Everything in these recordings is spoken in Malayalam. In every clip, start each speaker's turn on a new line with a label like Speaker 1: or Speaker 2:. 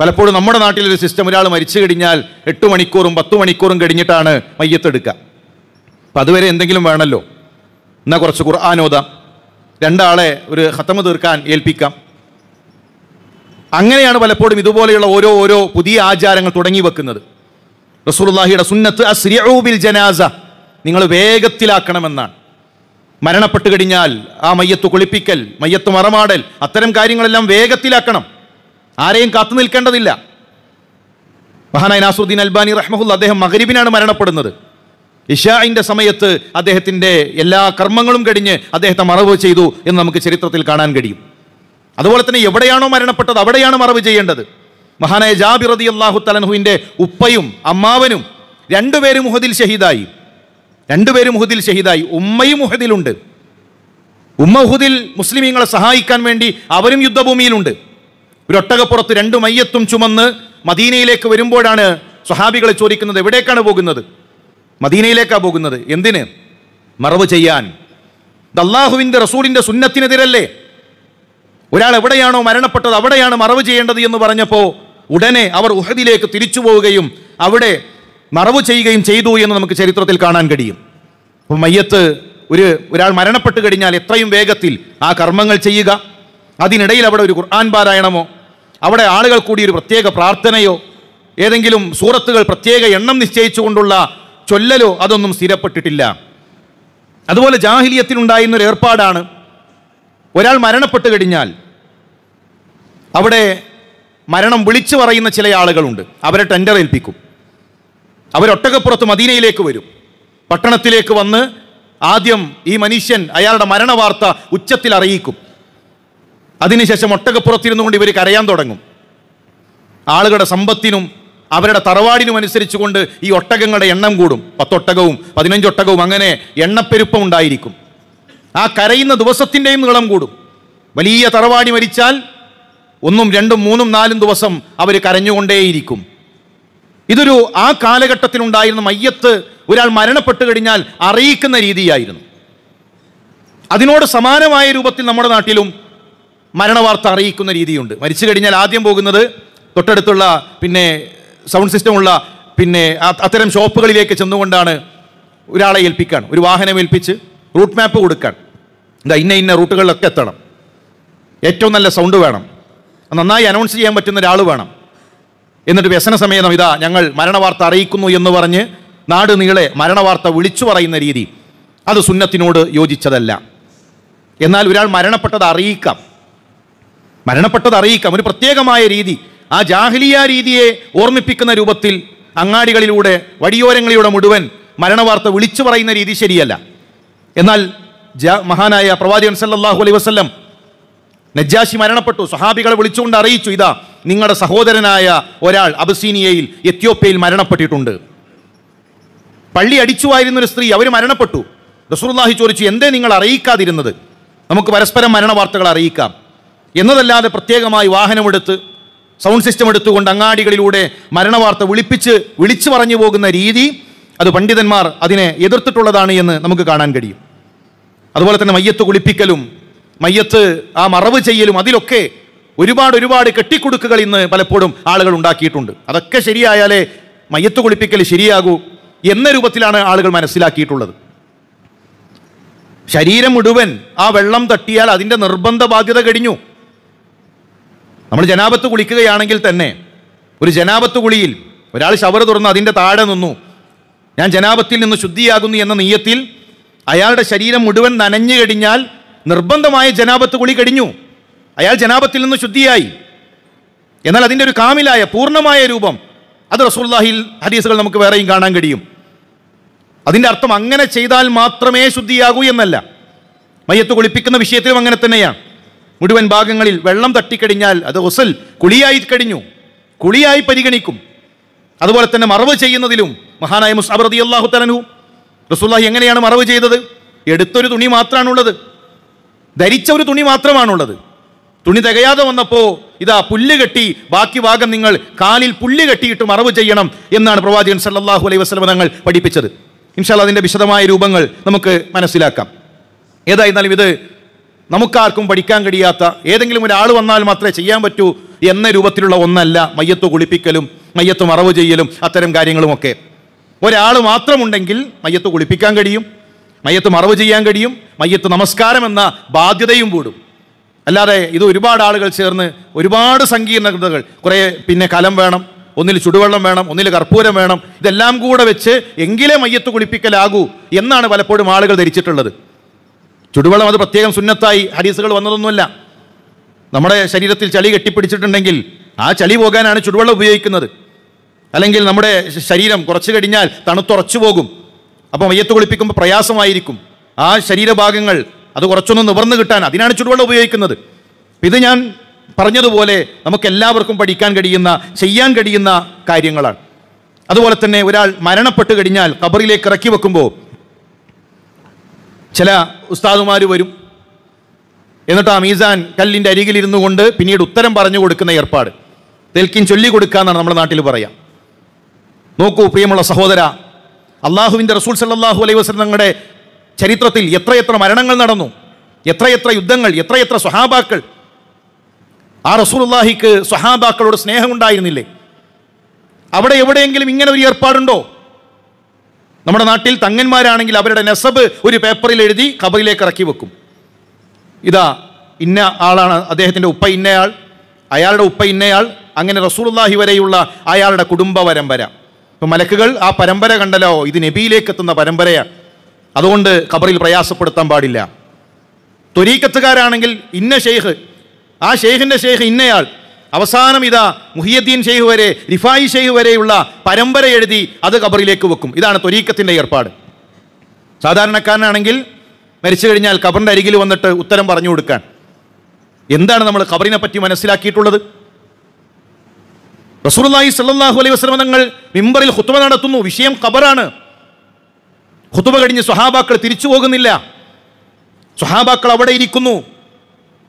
Speaker 1: പലപ്പോഴും നമ്മുടെ നാട്ടിലൊരു സിസ്റ്റം ഒരാൾ മരിച്ചു കഴിഞ്ഞാൽ എട്ട് മണിക്കൂറും പത്ത് മണിക്കൂറും കഴിഞ്ഞിട്ടാണ് മയ്യത്തെടുക്കുക അപ്പം അതുവരെ എന്തെങ്കിലും വേണമല്ലോ എന്നാൽ കുറച്ച് ഖുർആാനോദാം രണ്ടാളെ ഒരു ഹത്തമ തീർക്കാൻ ഏൽപ്പിക്കാം അങ്ങനെയാണ് പലപ്പോഴും ഇതുപോലെയുള്ള ഓരോ ഓരോ പുതിയ ആചാരങ്ങൾ തുടങ്ങി വെക്കുന്നത് റസൂർലാഹിയുടെ സുന്നത്ത് അസ്രിയബിൽ ജനാസ നിങ്ങൾ വേഗത്തിലാക്കണമെന്നാണ് മരണപ്പെട്ടു കഴിഞ്ഞാൽ ആ മയ്യത്ത് കുളിപ്പിക്കൽ മയ്യത്ത് മറമാടൽ അത്തരം കാര്യങ്ങളെല്ലാം വേഗത്തിലാക്കണം ആരെയും കാത്തു നിൽക്കേണ്ടതില്ല മഹാനായ നാസുദ്ദീൻ അൽബാനി റഹ്മഹുല്ല അദ്ദേഹം മകരിബിനാണ് മരണപ്പെടുന്നത് ഇഷാഇൻ്റെ സമയത്ത് അദ്ദേഹത്തിൻ്റെ എല്ലാ കർമ്മങ്ങളും കഴിഞ്ഞ് അദ്ദേഹത്തെ മറവ് ചെയ്തു എന്ന് നമുക്ക് ചരിത്രത്തിൽ കാണാൻ കഴിയും അതുപോലെ തന്നെ എവിടെയാണോ മരണപ്പെട്ടത് അവിടെയാണ് മറവ് ചെയ്യേണ്ടത് മഹാനായ ജാബിർ റതി അള്ളാഹു തലൻഹുവിൻ്റെ ഉപ്പയും അമ്മാവനും രണ്ടുപേരും മുഹദിൽ ഷഹീദായി രണ്ടുപേരും മുഹദിൽ ഷഹീദായി ഉമ്മയും മുഹദിലുണ്ട് ഉമ്മ മുസ്ലിമീങ്ങളെ സഹായിക്കാൻ വേണ്ടി അവരും യുദ്ധഭൂമിയിലുണ്ട് ഒരു ഒട്ടകപ്പുറത്ത് രണ്ട് മയ്യത്തും ചുമന്ന് മദീനയിലേക്ക് വരുമ്പോഴാണ് സ്വഹാബികളെ ചോദിക്കുന്നത് എവിടേക്കാണ് പോകുന്നത് മദീനയിലേക്കാണ് പോകുന്നത് എന്തിന് മറവ് ചെയ്യാൻ ദല്ലാഹുവിൻ്റെ റസൂലിൻ്റെ സുന്നത്തിനെതിരല്ലേ ഒരാൾ എവിടെയാണോ മരണപ്പെട്ടത് അവിടെയാണ് മറവ് ചെയ്യേണ്ടത് എന്ന് പറഞ്ഞപ്പോൾ ഉടനെ അവർ ഉഹദിലേക്ക് തിരിച്ചു പോവുകയും അവിടെ മറവ് ചെയ്യുകയും ചെയ്തു എന്ന് നമുക്ക് ചരിത്രത്തിൽ കാണാൻ കഴിയും അപ്പോൾ മയ്യത്ത് ഒരു ഒരാൾ മരണപ്പെട്ട് കഴിഞ്ഞാൽ എത്രയും വേഗത്തിൽ ആ കർമ്മങ്ങൾ ചെയ്യുക അതിനിടയിൽ അവിടെ ഒരു ഖുർആൻ പാരായണമോ അവിടെ ആളുകൾ കൂടി ഒരു പ്രത്യേക പ്രാർത്ഥനയോ ഏതെങ്കിലും സൂറത്തുകൾ പ്രത്യേക എണ്ണം നിശ്ചയിച്ചുകൊണ്ടുള്ള ചൊല്ലലോ അതൊന്നും സ്ഥിരപ്പെട്ടിട്ടില്ല അതുപോലെ ഒരു ഏർപ്പാടാണ് ഒരാൾ മരണപ്പെട്ട് കഴിഞ്ഞാൽ അവിടെ മരണം വിളിച്ചു പറയുന്ന ചില ആളുകളുണ്ട് അവരെ ടെൻഡർ ഏൽപ്പിക്കും അവരൊട്ടകപ്പുറത്ത് മദീനയിലേക്ക് വരും പട്ടണത്തിലേക്ക് വന്ന് ആദ്യം ഈ മനുഷ്യൻ അയാളുടെ മരണവാർത്ത ഉച്ചത്തിൽ അറിയിക്കും അതിനുശേഷം കൊണ്ട് ഇവർ കരയാൻ തുടങ്ങും ആളുകളുടെ സമ്പത്തിനും അവരുടെ തറവാടിനും അനുസരിച്ചുകൊണ്ട് ഈ ഒട്ടകങ്ങളുടെ എണ്ണം കൂടും പത്തൊട്ടകവും പതിനഞ്ചൊട്ടകവും അങ്ങനെ എണ്ണപ്പെരുപ്പം ഉണ്ടായിരിക്കും ആ കരയുന്ന ദിവസത്തിൻ്റെയും നീളം കൂടും വലിയ തറവാടി മരിച്ചാൽ ഒന്നും രണ്ടും മൂന്നും നാലും ദിവസം അവർ കരഞ്ഞുകൊണ്ടേയിരിക്കും ഇതൊരു ആ കാലഘട്ടത്തിലുണ്ടായിരുന്ന മയ്യത്ത് ഒരാൾ മരണപ്പെട്ട് കഴിഞ്ഞാൽ അറിയിക്കുന്ന രീതിയായിരുന്നു അതിനോട് സമാനമായ രൂപത്തിൽ നമ്മുടെ നാട്ടിലും മരണവാർത്ത അറിയിക്കുന്ന രീതിയുണ്ട് മരിച്ചു കഴിഞ്ഞാൽ ആദ്യം പോകുന്നത് തൊട്ടടുത്തുള്ള പിന്നെ സൗണ്ട് സിസ്റ്റമുള്ള പിന്നെ അത്തരം ഷോപ്പുകളിലേക്ക് ചെന്നുകൊണ്ടാണ് ഒരാളെ ഏൽപ്പിക്കാൻ ഒരു വാഹനം ഏൽപ്പിച്ച് റൂട്ട് മാപ്പ് കൊടുക്കാൻ എന്താ ഇന്ന ഇന്ന റൂട്ടുകളിലൊക്കെ എത്തണം ഏറ്റവും നല്ല സൗണ്ട് വേണം നന്നായി അനൗൺസ് ചെയ്യാൻ പറ്റുന്ന ഒരാൾ വേണം എന്നിട്ട് വ്യസന സമയം ഇതാ ഞങ്ങൾ മരണവാർത്ത അറിയിക്കുന്നു എന്ന് പറഞ്ഞ് നാട് നീളെ മരണവാർത്ത വിളിച്ചു പറയുന്ന രീതി അത് സുന്നത്തിനോട് യോജിച്ചതല്ല എന്നാൽ ഒരാൾ മരണപ്പെട്ടത് അറിയിക്കാം മരണപ്പെട്ടത് അറിയിക്കാം ഒരു പ്രത്യേകമായ രീതി ആ ജാഹ്ലിയ രീതിയെ ഓർമ്മിപ്പിക്കുന്ന രൂപത്തിൽ അങ്ങാടികളിലൂടെ വഴിയോരങ്ങളിലൂടെ മുഴുവൻ മരണവാർത്ത വിളിച്ചു പറയുന്ന രീതി ശരിയല്ല എന്നാൽ മഹാനായ പ്രവാചകൻ സല്ലാഹു അലൈ വസ്ലം നജ്ജാശി മരണപ്പെട്ടു സഹാബികളെ വിളിച്ചുകൊണ്ട് അറിയിച്ചു ഇതാ നിങ്ങളുടെ സഹോദരനായ ഒരാൾ അബസീനിയയിൽ എത്യോപ്യയിൽ മരണപ്പെട്ടിട്ടുണ്ട് പള്ളി ഒരു സ്ത്രീ അവർ മരണപ്പെട്ടു റസൂർലാഹി ചോദിച്ചു എന്തേ നിങ്ങൾ അറിയിക്കാതിരുന്നത് നമുക്ക് പരസ്പരം മരണ വാർത്തകൾ അറിയിക്കാം എന്നതല്ലാതെ പ്രത്യേകമായി വാഹനമെടുത്ത് സൗണ്ട് സിസ്റ്റം എടുത്തുകൊണ്ട് അങ്ങാടികളിലൂടെ മരണവാർത്ത വിളിപ്പിച്ച് വിളിച്ചു പറഞ്ഞു പോകുന്ന രീതി അത് പണ്ഡിതന്മാർ അതിനെ എതിർത്തിട്ടുള്ളതാണ് എന്ന് നമുക്ക് കാണാൻ കഴിയും അതുപോലെ തന്നെ മയ്യത്ത് കുളിപ്പിക്കലും മയ്യത്ത് ആ മറവ് ചെയ്യലും അതിലൊക്കെ ഒരുപാട് ഒരുപാട് കെട്ടിക്കൊടുക്കുകൾ ഇന്ന് പലപ്പോഴും ആളുകൾ ഉണ്ടാക്കിയിട്ടുണ്ട് അതൊക്കെ ശരിയായാലേ മയ്യത്ത് കുളിപ്പിക്കൽ ശരിയാകൂ എന്ന രൂപത്തിലാണ് ആളുകൾ മനസ്സിലാക്കിയിട്ടുള്ളത് ശരീരം മുഴുവൻ ആ വെള്ളം തട്ടിയാൽ അതിൻ്റെ നിർബന്ധ ബാധ്യത കഴിഞ്ഞു നമ്മൾ ജനാപത്ത് കുളിക്കുകയാണെങ്കിൽ തന്നെ ഒരു ജനാപത്ത് കുളിയിൽ ഒരാൾ ഷവർ തുറന്ന് അതിൻ്റെ താഴെ നിന്നു ഞാൻ ജനാപത്തിൽ നിന്ന് ശുദ്ധിയാകുന്നു എന്ന നീയത്തിൽ അയാളുടെ ശരീരം മുഴുവൻ നനഞ്ഞു കഴിഞ്ഞാൽ നിർബന്ധമായ ജനാപത്ത് കുളി കഴിഞ്ഞു അയാൾ ജനാപത്തിൽ നിന്ന് ശുദ്ധിയായി എന്നാൽ അതിൻ്റെ ഒരു കാമിലായ പൂർണ്ണമായ രൂപം അത് റസൂല്ലാഹിൽ ഹദീസുകൾ നമുക്ക് വേറെയും കാണാൻ കഴിയും അതിൻ്റെ അർത്ഥം അങ്ങനെ ചെയ്താൽ മാത്രമേ ശുദ്ധിയാകൂ എന്നല്ല മയ്യത്ത് കുളിപ്പിക്കുന്ന വിഷയത്തിലും അങ്ങനെ തന്നെയാണ് മുഴുവൻ ഭാഗങ്ങളിൽ വെള്ളം തട്ടിക്കഴിഞ്ഞാൽ അത് ഒസൽ കുളിയായി കഴിഞ്ഞു കുളിയായി പരിഗണിക്കും അതുപോലെ തന്നെ മറവ് ചെയ്യുന്നതിലും മഹാനായ മുസ്അബ് അള്ളാഹു തലനു റസൂല്ലാഹി എങ്ങനെയാണ് മറവ് ചെയ്തത് എടുത്തൊരു തുണി മാത്രമാണുള്ളത് ധരിച്ച ഒരു തുണി മാത്രമാണുള്ളത് തുണി തികയാതെ വന്നപ്പോൾ ഇതാ പുല്ല് കെട്ടി ബാക്കി ഭാഗം നിങ്ങൾ കാലിൽ പുല്ല് കെട്ടിയിട്ട് മറവ് ചെയ്യണം എന്നാണ് പ്രവാചകൻ സല്ലാഹു അലൈഹി വസ്ലമ തങ്ങൾ പഠിപ്പിച്ചത് ഇൻഷാല്ല അതിൻ്റെ വിശദമായ രൂപങ്ങൾ നമുക്ക് മനസ്സിലാക്കാം ഏതായിരുന്നാലും ഇത് നമുക്കാർക്കും പഠിക്കാൻ കഴിയാത്ത ഏതെങ്കിലും ഒരാൾ വന്നാൽ മാത്രമേ ചെയ്യാൻ പറ്റൂ എന്ന രൂപത്തിലുള്ള ഒന്നല്ല മയ്യത്ത് കുളിപ്പിക്കലും മയ്യത്ത് മറവ് ചെയ്യലും അത്തരം കാര്യങ്ങളുമൊക്കെ ഒരാൾ മാത്രമുണ്ടെങ്കിൽ മയ്യത്ത് കുളിപ്പിക്കാൻ കഴിയും മയ്യത്ത് മറവ് ചെയ്യാൻ കഴിയും മയ്യത്ത് നമസ്കാരം എന്ന ബാധ്യതയും കൂടും അല്ലാതെ ഇത് ഒരുപാട് ആളുകൾ ചേർന്ന് ഒരുപാട് സങ്കീർണതകൾ കുറേ പിന്നെ കലം വേണം ഒന്നിൽ ചുടുവെള്ളം വേണം ഒന്നിൽ കർപ്പൂരം വേണം ഇതെല്ലാം കൂടെ വെച്ച് എങ്കിലേ മയ്യത്ത് കുളിപ്പിക്കലാകൂ എന്നാണ് പലപ്പോഴും ആളുകൾ ധരിച്ചിട്ടുള്ളത് ചുടുവെള്ളം അത് പ്രത്യേകം സുന്നത്തായി ഹരീസുകൾ വന്നതൊന്നുമല്ല നമ്മുടെ ശരീരത്തിൽ ചളി കെട്ടിപ്പിടിച്ചിട്ടുണ്ടെങ്കിൽ ആ ചളി പോകാനാണ് ചുടുവെള്ളം ഉപയോഗിക്കുന്നത് അല്ലെങ്കിൽ നമ്മുടെ ശരീരം കുറച്ച് കഴിഞ്ഞാൽ തണുത്തുറച്ചു പോകും അപ്പോൾ മയ്യത്ത് കുളിപ്പിക്കുമ്പോൾ പ്രയാസമായിരിക്കും ആ ശരീരഭാഗങ്ങൾ അത് കുറച്ചൊന്ന് നിവർന്നു കിട്ടാൻ അതിനാണ് ചുടുവെള്ളം ഉപയോഗിക്കുന്നത് ഇത് ഞാൻ പറഞ്ഞതുപോലെ നമുക്ക് എല്ലാവർക്കും പഠിക്കാൻ കഴിയുന്ന ചെയ്യാൻ കഴിയുന്ന കാര്യങ്ങളാണ് അതുപോലെ തന്നെ ഒരാൾ മരണപ്പെട്ട് കഴിഞ്ഞാൽ കബറിലേക്ക് ഇറക്കി വെക്കുമ്പോൾ ചില ഉസ്താദുമാർ വരും എന്നിട്ട് ആ മീസാൻ കല്ലിൻ്റെ അരികിലിരുന്നു കൊണ്ട് പിന്നീട് ഉത്തരം പറഞ്ഞു കൊടുക്കുന്ന ഏർപ്പാട് തെൽക്കിൻ ചൊല്ലി കൊടുക്കുക എന്നാണ് നമ്മുടെ നാട്ടിൽ പറയാം നോക്കൂ പ്രിയമുള്ള സഹോദര അള്ളാഹുവിൻ്റെ റസൂൽ സല്ലാഹു അലൈഹി തങ്ങളുടെ ചരിത്രത്തിൽ എത്രയെത്ര മരണങ്ങൾ നടന്നു എത്രയെത്ര യുദ്ധങ്ങൾ എത്രയെത്ര സ്വഹാബാക്കൾ ആ റസൂൽഹിക്ക് സ്വഹാബാക്കളോട് സ്നേഹമുണ്ടായിരുന്നില്ലേ അവിടെ എവിടെയെങ്കിലും ഇങ്ങനെ ഒരു ഏർപ്പാടുണ്ടോ നമ്മുടെ നാട്ടിൽ തങ്ങന്മാരാണെങ്കിൽ അവരുടെ നെസബ് ഒരു പേപ്പറിൽ എഴുതി കബയിലേക്ക് ഇറക്കി വെക്കും ഇതാ ഇന്ന ആളാണ് അദ്ദേഹത്തിൻ്റെ ഉപ്പ ഇന്നയാൾ അയാളുടെ ഉപ്പ ഇന്നയാൾ അങ്ങനെ റസൂർല്ലാഹി വരെയുള്ള അയാളുടെ കുടുംബ പരമ്പര ഇപ്പം മലക്കുകൾ ആ പരമ്പര കണ്ടല്ലോ ഇത് നബിയിലേക്ക് എത്തുന്ന പരമ്പരയാണ് അതുകൊണ്ട് ഖബറിൽ പ്രയാസപ്പെടുത്താൻ പാടില്ല തൊരീക്കത്തുകാരാണെങ്കിൽ ഇന്ന ഷെയ്ഖ് ആ ഷെയ്ഖിൻ്റെ ഷെയ്ഖ് ഇന്നയാൾ അവസാനം ഇതാ മുഹിയദ്ദീൻ ഷെയ്ഖ് വരെ റിഫായി ഷെയ്ഖ് വരെയുള്ള പരമ്പര എഴുതി അത് കബറിലേക്ക് വെക്കും ഇതാണ് തൊരീക്കത്തിൻ്റെ ഏർപ്പാട് സാധാരണക്കാരനാണെങ്കിൽ മരിച്ചു കഴിഞ്ഞാൽ കബറിൻ്റെ അരികിൽ വന്നിട്ട് ഉത്തരം പറഞ്ഞു കൊടുക്കാൻ എന്താണ് നമ്മൾ കബറിനെ പറ്റി മനസ്സിലാക്കിയിട്ടുള്ളത് റസൂർലായി സല്ലാഹു അലൈഹി വസ്ലം തങ്ങൾ മിമ്പറിൽ ഖുത്ബ നടത്തുന്നു വിഷയം ഖബറാണ് ഖുത്ബ കഴിഞ്ഞ് സ്വഹാബാക്കൾ തിരിച്ചു പോകുന്നില്ല സ്വഹാബാക്കൾ അവിടെ ഇരിക്കുന്നു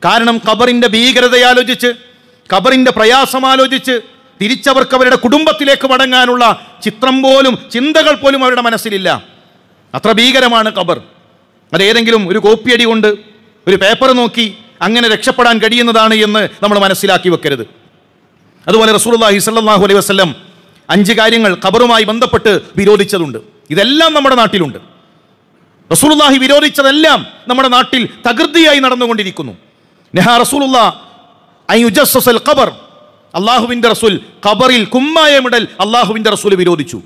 Speaker 1: കാരണം ഖബറിൻ്റെ ഭീകരതയാലോചിച്ച് പ്രയാസം പ്രയാസമാലോചിച്ച് തിരിച്ചവർക്ക് അവരുടെ കുടുംബത്തിലേക്ക് മടങ്ങാനുള്ള ചിത്രം പോലും ചിന്തകൾ പോലും അവരുടെ മനസ്സിലില്ല അത്ര ഭീകരമാണ് ഖബർ അതേതെങ്കിലും ഒരു കോപ്പിയടി കൊണ്ട് ഒരു പേപ്പർ നോക്കി അങ്ങനെ രക്ഷപ്പെടാൻ കഴിയുന്നതാണ് എന്ന് നമ്മൾ മനസ്സിലാക്കി വെക്കരുത് അതുപോലെ റസൂർല്ലാഹി സല്ലാഹു അലൈഹി വസ്ലം അഞ്ച് കാര്യങ്ങൾ ഖബറുമായി ബന്ധപ്പെട്ട് വിരോധിച്ചതുണ്ട് ഇതെല്ലാം നമ്മുടെ നാട്ടിലുണ്ട് റസൂലുള്ളാഹി വിരോധിച്ചതെല്ലാം നമ്മുടെ നാട്ടിൽ തകൃതിയായി നടന്നുകൊണ്ടിരിക്കുന്നു നെഹാ റസൂലുള്ള ഖബർ അള്ളാഹുവിൻ്റെ റസൂൽ ഖബറിൽ കുമ്മായമിടൽ അള്ളാഹുവിൻ്റെ റസൂൽ വിരോധിച്ചു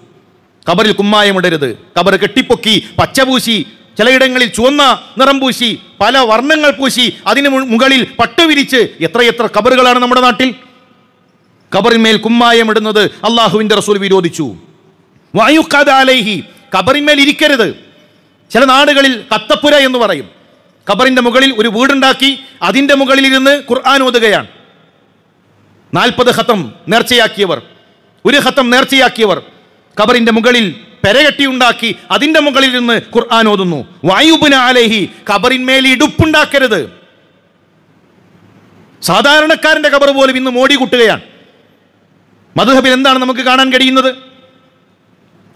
Speaker 1: ഖബറിൽ കുമ്മായമിടരുത് ഖബർ കെട്ടിപ്പൊക്കി പച്ചപൂശി ചിലയിടങ്ങളിൽ ചുവന്ന നിറം പൂശി പല വർണ്ണങ്ങൾ പൂശി അതിന് മുകളിൽ പട്ടുവിരിച്ച് എത്രയെത്ര ഖബറുകളാണ് നമ്മുടെ നാട്ടിൽ ഖബറിന്മേൽ കുമ്മായമിടുന്നത് അള്ളാഹുവിൻ്റെ റസൂൽ വിരോധിച്ചു വായുക്കാദാലേഹി ഖബറിന്മേൽ ഇരിക്കരുത് ചില നാടുകളിൽ കത്തപ്പുര എന്ന് പറയും ഖബറിൻ്റെ മുകളിൽ ഒരു വീടുണ്ടാക്കി അതിൻ്റെ മുകളിൽ ഇരുന്ന് ഖുർആൻ ഓതുകയാണ് നാൽപ്പത് ഹത്തം നേർച്ചയാക്കിയവർ ഒരു ഹത്തം നേർച്ചയാക്കിയവർ കബറിൻ്റെ മുകളിൽ പെരകെട്ടിയുണ്ടാക്കി അതിൻ്റെ മുകളിൽ നിന്ന് ഖുർആൻ ഓതുന്നു വായുബുന അലേഹി ഖബറിന്മേൽ ഇടുപ്പുണ്ടാക്കരുത് സാധാരണക്കാരൻ്റെ കബർ പോലും ഇന്ന് മോടി കൂട്ടുകയാണ് മധുഹബിൽ എന്താണ് നമുക്ക് കാണാൻ കഴിയുന്നത്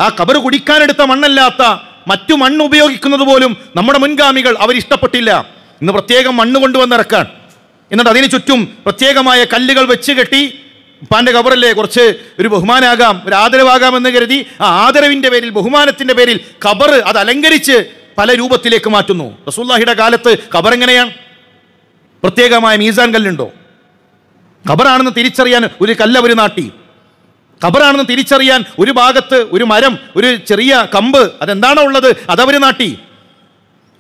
Speaker 1: ആ കബർ കുടിക്കാനെടുത്ത മണ്ണല്ലാത്ത മറ്റു മണ്ണ് ഉപയോഗിക്കുന്നത് പോലും നമ്മുടെ മുൻഗാമികൾ അവരിഷ്ടപ്പെട്ടില്ല ഇന്ന് പ്രത്യേകം മണ്ണ് കൊണ്ടുവന്നിറക്കാൻ എന്നിട്ട് അതിന് ചുറ്റും പ്രത്യേകമായ കല്ലുകൾ വെച്ച് കെട്ടി ഉപ്പാൻ്റെ കബറല്ലേ കുറച്ച് ഒരു ബഹുമാനാകാം ഒരു എന്ന് കരുതി ആ ആദരവിൻ്റെ പേരിൽ ബഹുമാനത്തിൻ്റെ പേരിൽ കബർ അത് അലങ്കരിച്ച് പല രൂപത്തിലേക്ക് മാറ്റുന്നു റസൂല്ലാഹിയുടെ കാലത്ത് കബർ എങ്ങനെയാണ് പ്രത്യേകമായ മീസാൻ കല്ലുണ്ടോ കബറാണെന്ന് തിരിച്ചറിയാൻ ഒരു കല്ല് അവർ നാട്ടി കബറാണെന്ന് തിരിച്ചറിയാൻ ഒരു ഭാഗത്ത് ഒരു മരം ഒരു ചെറിയ കമ്പ് അതെന്താണോ ഉള്ളത് അതവർ നാട്ടി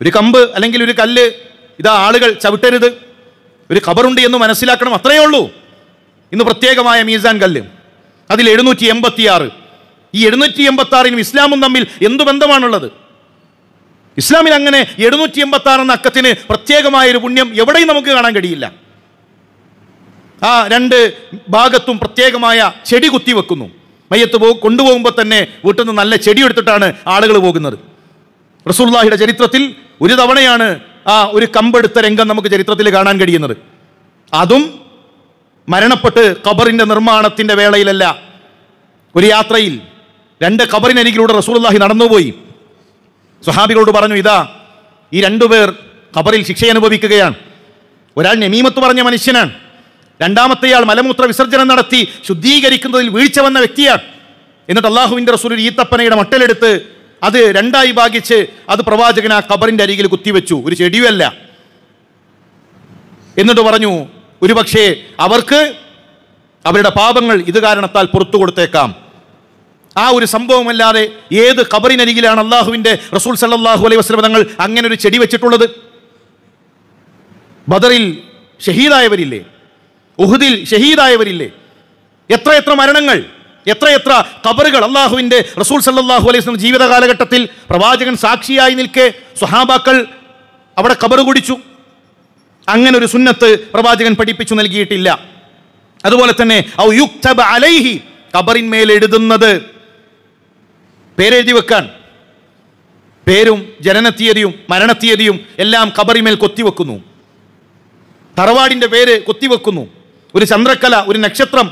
Speaker 1: ഒരു കമ്പ് അല്ലെങ്കിൽ ഒരു കല്ല് ഇതാ ആളുകൾ ചവിട്ടരുത് ഒരു ഖബറുണ്ട് എന്ന് മനസ്സിലാക്കണം അത്രയേ ഉള്ളൂ ഇന്ന് പ്രത്യേകമായ മീസാൻ കല്ല് അതിൽ എഴുന്നൂറ്റി എൺപത്തി ആറ് ഈ എഴുന്നൂറ്റി എൺപത്തി ആറിനും ഇസ്ലാമും തമ്മിൽ എന്തു ബന്ധമാണുള്ളത് ഇസ്ലാമിൽ അങ്ങനെ എഴുന്നൂറ്റി എൺപത്തി ആറ് എന്ന അക്കത്തിന് പ്രത്യേകമായൊരു പുണ്യം എവിടെയും നമുക്ക് കാണാൻ കഴിയില്ല ആ രണ്ട് ഭാഗത്തും പ്രത്യേകമായ ചെടി കുത്തി വെക്കുന്നു മയ്യത്ത് പോ കൊണ്ടുപോകുമ്പോൾ തന്നെ വീട്ടിൽ നിന്ന് നല്ല ചെടി എടുത്തിട്ടാണ് ആളുകൾ പോകുന്നത് റസൂള്ളാഹിയുടെ ചരിത്രത്തിൽ ഒരു തവണയാണ് ആ ഒരു കമ്പെടുത്ത രംഗം നമുക്ക് ചരിത്രത്തിൽ കാണാൻ കഴിയുന്നത് അതും മരണപ്പെട്ട് കബറിൻ്റെ നിർമ്മാണത്തിൻ്റെ വേളയിലല്ല ഒരു യാത്രയിൽ രണ്ട് ഖബറിനരികിലൂടെ റസൂലുള്ളാഹി നടന്നുപോയി സ്വഹാബികളോട് പറഞ്ഞു ഇതാ ഈ രണ്ടുപേർ ഖബറിൽ ശിക്ഷ അനുഭവിക്കുകയാണ് ഒരാൾ നമീമത്ത് പറഞ്ഞ മനുഷ്യനാണ് രണ്ടാമത്തെയാൾ മലമൂത്ര വിസർജനം നടത്തി ശുദ്ധീകരിക്കുന്നതിൽ വീഴ്ച വന്ന വ്യക്തിയാണ് എന്നിട്ട് അള്ളാഹുവിൻ്റെ റസൂൽ ഈത്തപ്പനയുടെ മട്ടലെടുത്ത് അത് രണ്ടായി ഭാഗിച്ച് അത് പ്രവാചകൻ ആ ഖബറിൻ്റെ അരികിൽ കുത്തിവെച്ചു ഒരു ചെടിയല്ല എന്നിട്ട് പറഞ്ഞു ഒരുപക്ഷേ അവർക്ക് അവരുടെ പാപങ്ങൾ ഇത് കാരണത്താൽ പുറത്തു കൊടുത്തേക്കാം ആ ഒരു സംഭവമല്ലാതെ ഏത് ഖബറിനരികിലാണ് അള്ളാഹുവിൻ്റെ റസൂൽ സല്ലാഹു അലൈഹി വസ്ലം തങ്ങൾ അങ്ങനെ ഒരു ചെടി വെച്ചിട്ടുള്ളത് ബദറിൽ ഷഹീദായവരില്ലേ ഉഹുദിൽ ഷഹീദായവരില്ലേ എത്ര എത്ര മരണങ്ങൾ എത്രയെത്ര കബറുകൾ അള്ളാഹുവിൻ്റെ റസൂൽ സല്ലാഹു അലൈഹി സ്വലം ജീവിത കാലഘട്ടത്തിൽ പ്രവാചകൻ സാക്ഷിയായി നിൽക്കെ സുഹാബാക്കൾ അവിടെ കബറ് കുടിച്ചു അങ്ങനെ ഒരു സുന്നത്ത് പ്രവാചകൻ പഠിപ്പിച്ചു നൽകിയിട്ടില്ല അതുപോലെ തന്നെ ഔ അലൈഹി കബറിന്മേൽ എഴുതുന്നത് പേരെഴുതി വെക്കാൻ പേരും ജനനത്തീയതിയും മരണത്തീയതിയും എല്ലാം കബറിമേൽ കൊത്തിവെക്കുന്നു തറവാടിൻ്റെ പേര് കൊത്തിവെക്കുന്നു ഒരു ചന്ദ്രക്കല ഒരു നക്ഷത്രം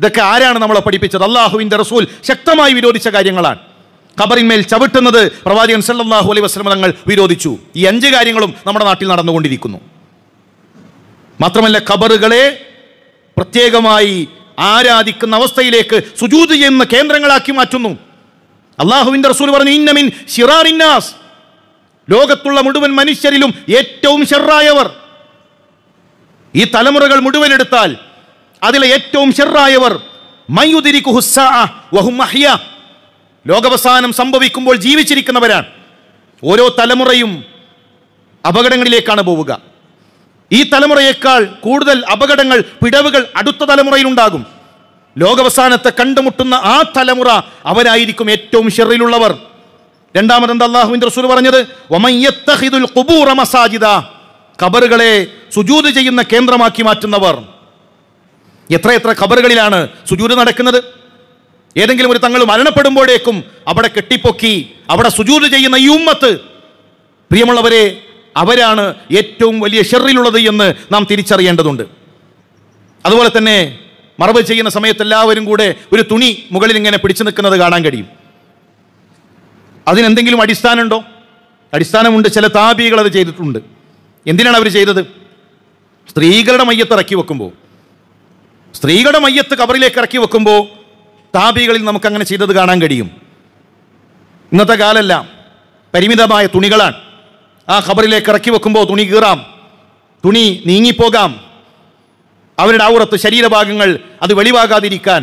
Speaker 1: ഇതൊക്കെ ആരാണ് നമ്മളെ പഠിപ്പിച്ചത് അള്ളാഹുവിൻ്റെ റസൂൽ ശക്തമായി വിരോധിച്ച കാര്യങ്ങളാണ് ഖബറിന്മേൽ ചവിട്ടുന്നത് പ്രവാചകൻ സല്ലാഹു അലൈ വസ്ലം തങ്ങൾ വിരോധിച്ചു ഈ അഞ്ച് കാര്യങ്ങളും നമ്മുടെ നാട്ടിൽ നടന്നുകൊണ്ടിരിക്കുന്നു മാത്രമല്ല ഖബറുകളെ പ്രത്യേകമായി ആരാധിക്കുന്ന അവസ്ഥയിലേക്ക് സുജൂത് ചെയ്യുന്ന കേന്ദ്രങ്ങളാക്കി മാറ്റുന്നു അള്ളാഹുവിൻ്റെ റസൂൽ പറഞ്ഞു ഇന്നമിൻ ഷിറാർ ഇന്നാസ് ലോകത്തുള്ള മുഴുവൻ മനുഷ്യരിലും ഏറ്റവും ഷെറായവർ ഈ തലമുറകൾ മുഴുവൻ എടുത്താൽ അതിലെ ഏറ്റവും ഷെറായവർ ലോകവസാനം സംഭവിക്കുമ്പോൾ ജീവിച്ചിരിക്കുന്നവരാണ് ഓരോ തലമുറയും അപകടങ്ങളിലേക്കാണ് പോവുക ഈ തലമുറയേക്കാൾ കൂടുതൽ അപകടങ്ങൾ പിടവുകൾ അടുത്ത തലമുറയിലുണ്ടാകും ലോകവസാനത്തെ കണ്ടുമുട്ടുന്ന ആ തലമുറ അവരായിരിക്കും ഏറ്റവും ഷെറിലുള്ളവർ രണ്ടാമതെന്ത് അള്ളാഹുവിൻ്റെ റസൂൽ പറഞ്ഞത് ഒമയ്യത്തഹിദുൽ കുബൂറ മസാജിദ കബറുകളെ സുജൂത് ചെയ്യുന്ന കേന്ദ്രമാക്കി മാറ്റുന്നവർ എത്ര ഖബറുകളിലാണ് സുജൂര് നടക്കുന്നത് ഏതെങ്കിലും ഒരു തങ്ങൾ മരണപ്പെടുമ്പോഴേക്കും അവിടെ കെട്ടിപ്പൊക്കി അവിടെ സുജൂര് ചെയ്യുന്ന ഈ ഉമ്മത്ത് പ്രിയമുള്ളവരെ അവരാണ് ഏറ്റവും വലിയ ഷെറിലുള്ളത് എന്ന് നാം തിരിച്ചറിയേണ്ടതുണ്ട് അതുപോലെ തന്നെ മറവ് ചെയ്യുന്ന സമയത്ത് എല്ലാവരും കൂടെ ഒരു തുണി മുകളിൽ ഇങ്ങനെ പിടിച്ചു നിൽക്കുന്നത് കാണാൻ കഴിയും അതിനെന്തെങ്കിലും അടിസ്ഥാനമുണ്ടോ അടിസ്ഥാനമുണ്ട് ചില താപികൾ അത് ചെയ്തിട്ടുണ്ട് എന്തിനാണ് അവർ ചെയ്തത് സ്ത്രീകളുടെ മയ്യത്തിറക്കി വെക്കുമ്പോൾ സ്ത്രീകളുടെ മയ്യത്ത് കബറിലേക്ക് ഇറക്കി വെക്കുമ്പോൾ താപികളിൽ നമുക്കങ്ങനെ ചെയ്തത് കാണാൻ കഴിയും ഇന്നത്തെ കാലെല്ലാം പരിമിതമായ തുണികളാണ് ആ ഖബറിലേക്ക് ഇറക്കി വെക്കുമ്പോൾ തുണി കീറാം തുണി നീങ്ങിപ്പോകാം അവരുടെ ഔറത്ത് ശരീരഭാഗങ്ങൾ അത് വെളിവാകാതിരിക്കാൻ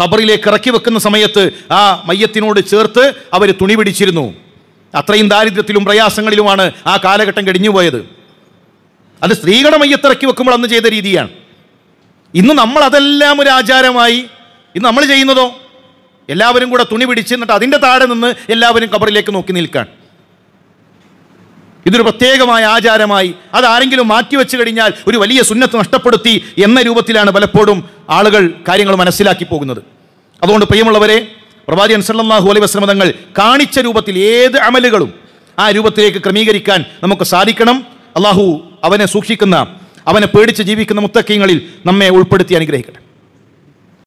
Speaker 1: ഖബറിലേക്ക് ഇറക്കി വെക്കുന്ന സമയത്ത് ആ മയ്യത്തിനോട് ചേർത്ത് അവർ തുണി പിടിച്ചിരുന്നു അത്രയും ദാരിദ്ര്യത്തിലും പ്രയാസങ്ങളിലുമാണ് ആ കാലഘട്ടം കഴിഞ്ഞുപോയത് അത് സ്ത്രീകളുടെ മയ്യത്തിറക്കി വെക്കുമ്പോൾ അന്ന് ചെയ്ത രീതിയാണ് ഇന്ന് നമ്മൾ അതെല്ലാം ഒരു ആചാരമായി ഇന്ന് നമ്മൾ ചെയ്യുന്നതോ എല്ലാവരും കൂടെ തുണി പിടിച്ച് എന്നിട്ട് അതിൻ്റെ താഴെ നിന്ന് എല്ലാവരും കബറിലേക്ക് നോക്കി നിൽക്കാൻ ഇതൊരു പ്രത്യേകമായ ആചാരമായി അതാരെങ്കിലും മാറ്റിവെച്ചു കഴിഞ്ഞാൽ ഒരു വലിയ സുന്നത്ത് നഷ്ടപ്പെടുത്തി എന്ന രൂപത്തിലാണ് പലപ്പോഴും ആളുകൾ കാര്യങ്ങൾ മനസ്സിലാക്കി പോകുന്നത് അതുകൊണ്ട് പ്രിയമുള്ളവരെ പ്രവാചി അൻസല്ലാഹു അലൈ വസ്ലം തങ്ങൾ കാണിച്ച രൂപത്തിൽ ഏത് അമലുകളും ആ രൂപത്തിലേക്ക് ക്രമീകരിക്കാൻ നമുക്ക് സാധിക്കണം അള്ളാഹു അവനെ സൂക്ഷിക്കുന്ന അവനെ പേടിച്ച് ജീവിക്കുന്ന മുത്തക്കിങ്ങളിൽ നമ്മെ ഉൾപ്പെടുത്തി അനുഗ്രഹിക്കട്ടെ